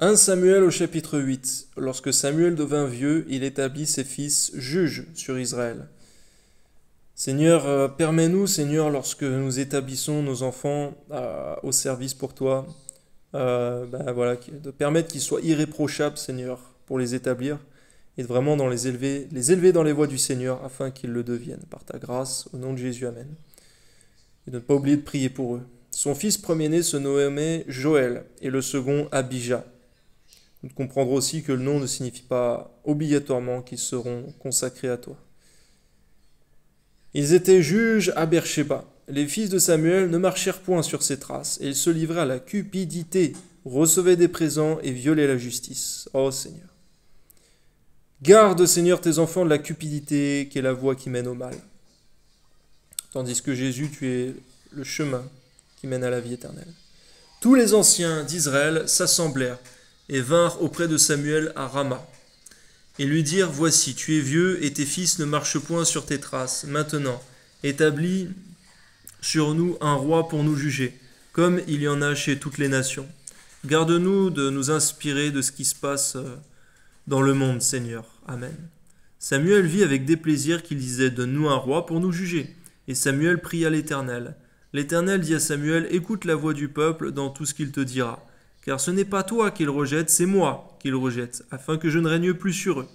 1 Samuel au chapitre 8 Lorsque Samuel devint vieux, il établit ses fils juges sur Israël. Seigneur, euh, permets-nous, Seigneur, lorsque nous établissons nos enfants euh, au service pour toi, euh, ben de permettre qu'ils soient irréprochables, Seigneur, pour les établir et vraiment dans les élever, les élever dans les voies du Seigneur afin qu'ils le deviennent. Par ta grâce, au nom de Jésus, Amen. Et de ne pas oublier de prier pour eux. Son fils premier-né se nommait Joël et le second Abijah comprendre aussi que le nom ne signifie pas obligatoirement qu'ils seront consacrés à toi. Ils étaient juges à Beersheba. Les fils de Samuel ne marchèrent point sur ses traces, et ils se livraient à la cupidité, recevaient des présents et violaient la justice. oh Seigneur. Garde, Seigneur, tes enfants de la cupidité, qui est la voie qui mène au mal. Tandis que Jésus, tu es le chemin qui mène à la vie éternelle. Tous les anciens d'Israël s'assemblèrent et vinrent auprès de Samuel à Rama. Et lui dirent, Voici, tu es vieux, et tes fils ne marchent point sur tes traces. Maintenant, établis sur nous un roi pour nous juger, comme il y en a chez toutes les nations. Garde-nous de nous inspirer de ce qui se passe euh, dans le monde, Seigneur. Amen. Samuel vit avec déplaisir qu'il disait Donne-nous un roi pour nous juger. Et Samuel pria l'Éternel. L'Éternel dit à Samuel Écoute la voix du peuple dans tout ce qu'il te dira, car ce n'est pas toi qu'ils rejettent, c'est moi qu'ils rejettent, afin que je ne règne plus sur eux.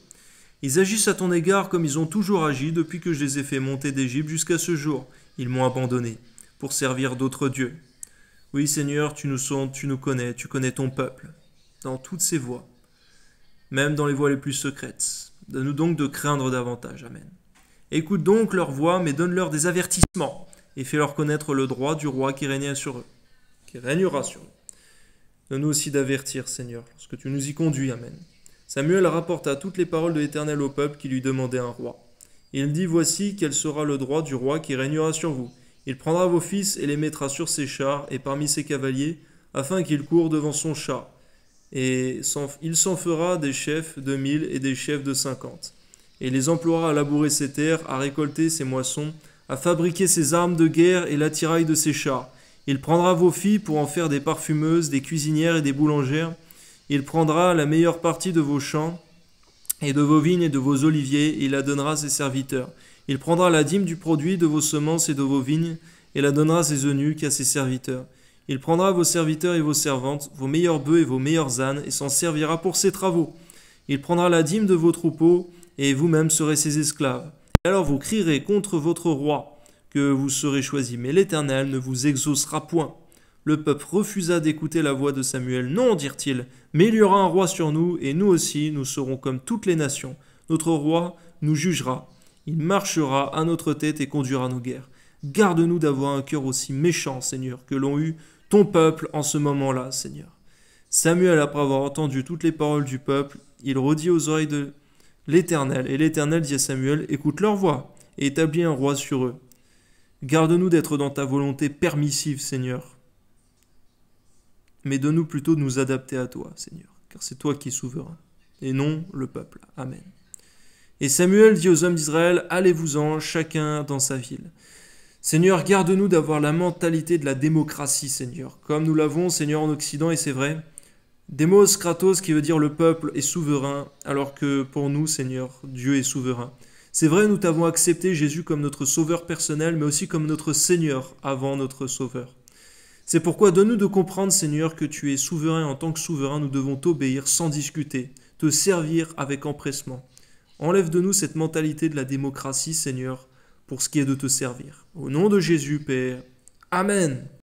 Ils agissent à ton égard comme ils ont toujours agi depuis que je les ai fait monter d'Égypte jusqu'à ce jour. Ils m'ont abandonné pour servir d'autres dieux. Oui Seigneur, tu nous sens, tu nous connais, tu connais ton peuple, dans toutes ses voies, même dans les voies les plus secrètes. Donne-nous donc de craindre davantage. Amen. Écoute donc leur voix, mais donne-leur des avertissements, et fais-leur connaître le droit du roi qui régnait sur eux, qui régnera sur eux. Donne-nous aussi d'avertir, Seigneur, lorsque tu nous y conduis. Amen. Samuel rapporta toutes les paroles de l'Éternel au peuple qui lui demandait un roi. Il dit Voici quel sera le droit du roi qui régnera sur vous. Il prendra vos fils et les mettra sur ses chars et parmi ses cavaliers, afin qu'ils courent devant son chat. Et il s'en fera des chefs de mille et des chefs de cinquante. Et les emploiera à labourer ses terres, à récolter ses moissons, à fabriquer ses armes de guerre et l'attirail de ses chars il prendra vos filles pour en faire des parfumeuses, des cuisinières et des boulangères. Il prendra la meilleure partie de vos champs et de vos vignes et de vos oliviers, et il la donnera à ses serviteurs. Il prendra la dîme du produit de vos semences et de vos vignes, et la donnera à ses eunuques, à ses serviteurs. Il prendra vos serviteurs et vos servantes, vos meilleurs bœufs et vos meilleurs ânes, et s'en servira pour ses travaux. Il prendra la dîme de vos troupeaux, et vous-même serez ses esclaves. alors vous crierez contre votre roi, que vous serez choisi, mais l'Éternel ne vous exaucera point. Le peuple refusa d'écouter la voix de Samuel. Non, dirent-ils, mais il y aura un roi sur nous, et nous aussi, nous serons comme toutes les nations. Notre roi nous jugera. Il marchera à notre tête et conduira nos guerres. Garde-nous d'avoir un cœur aussi méchant, Seigneur, que l'ont eu ton peuple en ce moment-là, Seigneur. Samuel, après avoir entendu toutes les paroles du peuple, il redit aux oreilles de l'Éternel, et l'Éternel dit à Samuel, écoute leur voix, et établis un roi sur eux. Garde-nous d'être dans ta volonté permissive, Seigneur, mais donne-nous plutôt de nous adapter à toi, Seigneur, car c'est toi qui es souverain, et non le peuple. Amen. Et Samuel dit aux hommes d'Israël, Allez-vous-en, chacun dans sa ville. Seigneur, garde-nous d'avoir la mentalité de la démocratie, Seigneur, comme nous l'avons, Seigneur, en Occident, et c'est vrai. Demos kratos qui veut dire le peuple est souverain, alors que pour nous, Seigneur, Dieu est souverain. C'est vrai, nous t'avons accepté Jésus comme notre Sauveur personnel, mais aussi comme notre Seigneur avant notre Sauveur. C'est pourquoi donne-nous de comprendre, Seigneur, que tu es souverain. En tant que souverain, nous devons t'obéir sans discuter, te servir avec empressement. Enlève de nous cette mentalité de la démocratie, Seigneur, pour ce qui est de te servir. Au nom de Jésus, Père. Amen.